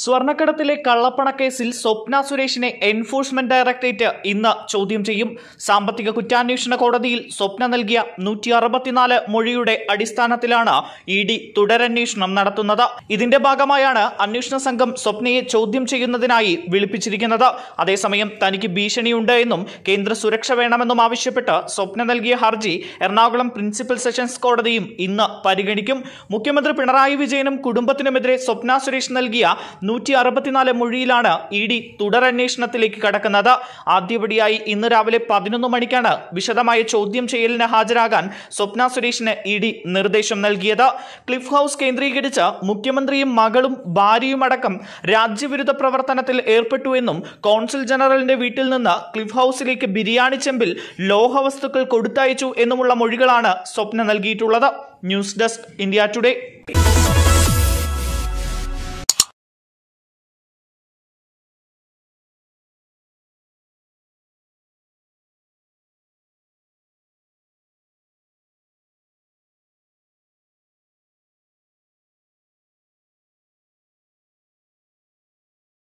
സ്വർണ്ണക്കടത്തിലെ കള്ളപ്പണക്കേസിൽ സ്വപ്ന സുരേഷിനെ enforcement directorate ഇന്ന് ചോദ്യം ചെയ്യും സാമ്പത്തിക കുറ്റാന്വേഷണ കോടതിയിൽ സ്വപ്ന നൽകിയ നൂറ്റി അറുപത്തിനാല് മൊഴിയുടെ അടിസ്ഥാനത്തിലാണ് ഇ ഡി തുടരന്വേഷണം നടത്തുന്നത് ഇതിന്റെ ഭാഗമായാണ് അന്വേഷണ സംഘം സ്വപ്നയെ ചോദ്യം ചെയ്യുന്നതിനായി വിളിപ്പിച്ചിരിക്കുന്നത് അതേസമയം തനിക്ക് ഭീഷണിയുണ്ട് എന്നും കേന്ദ്ര സുരക്ഷ വേണമെന്നും ആവശ്യപ്പെട്ട് സ്വപ്ന നൽകിയ ഹർജി എറണാകുളം പ്രിൻസിപ്പൽ സെഷൻസ് കോടതിയും ഇന്ന് പരിഗണിക്കും മുഖ്യമന്ത്രി പിണറായി വിജയനും കുടുംബത്തിനുമെതിരെ സ്വപ്ന സുരേഷ് നൽകിയ നൂറ്റി അറുപത്തിനാല് മൊഴിയിലാണ് ഇ ഡി തുടരന്വേഷണത്തിലേക്ക് കടക്കുന്നത് ആദ്യപടിയായി ഇന്ന് രാവിലെ പതിനൊന്ന് മണിക്കാണ് വിശദമായ ചോദ്യം ചെയ്യലിന് ഹാജരാകാൻ സ്വപ്ന സുരേഷിന് ഇ ഡി നിർദ്ദേശം നൽകിയത് ക്ലിഫ് ഹൗസ് കേന്ദ്രീകരിച്ച് മുഖ്യമന്ത്രിയും മകളും ഭാര്യയും അടക്കം രാജ്യവിരുദ്ധ പ്രവർത്തനത്തിൽ ഏർപ്പെട്ടുവെന്നും എന്നും കോൺസുൽ ജനറലിന്റെ വീട്ടിൽ നിന്ന് ക്ലിഫ് ഹൗസിലേക്ക് ബിരിയാണി ചെമ്പിൽ ലോഹവസ്തുക്കൾ കൊടുത്തയച്ചു എന്നുമുള്ള മൊഴികളാണ് സ്വപ്ന നൽകിയിട്ടുള്ളത് ന്യൂസ് ഡെസ്ക് ഇന്ത്യ ടുഡേ